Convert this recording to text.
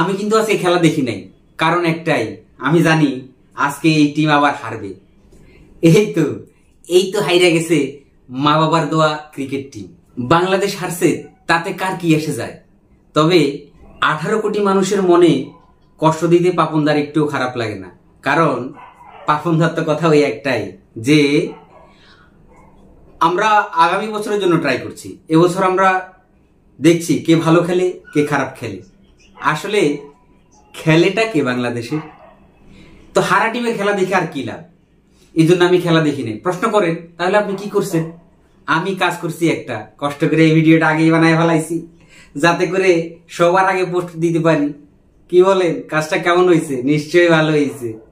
আমি কিন্তু আজকে খেলা দেখি নাই কারণ একটাই আমি জানি আজকে এই টিম আবার হারবে এই তো এই তো হাইরা গেছে মা বাবার দোয়া ক্রিকেট টিম বাংলাদেশ হারছে তাতে কার কি এসে যায় তবে আঠারো কোটি মানুষের মনে কষ্ট দিতে পাপনদার একটু খারাপ লাগে না কারণ পাপনদার তো কথা ওই একটাই যে আমরা আগামী বছরের জন্য ট্রাই করছি এবছর আমরা দেখছি কে ভালো খেলে কে খারাপ খেলে আসলে খেলেটা কে বাংলাদেশে তো হারা টিমের খেলা দেখে আর কি লাভ এই জন্য আমি খেলা দেখি নাই প্রশ্ন করেন তাহলে আপনি কি করছেন আমি কাজ করছি একটা কষ্ট করে এই ভিডিওটা আগেই বানায় ফেলাইছি যাতে করে সবার আগে পোস্ট দিতে পারি কি বলেন কাজটা কেমন হয়েছে নিশ্চয়ই ভালো হয়েছে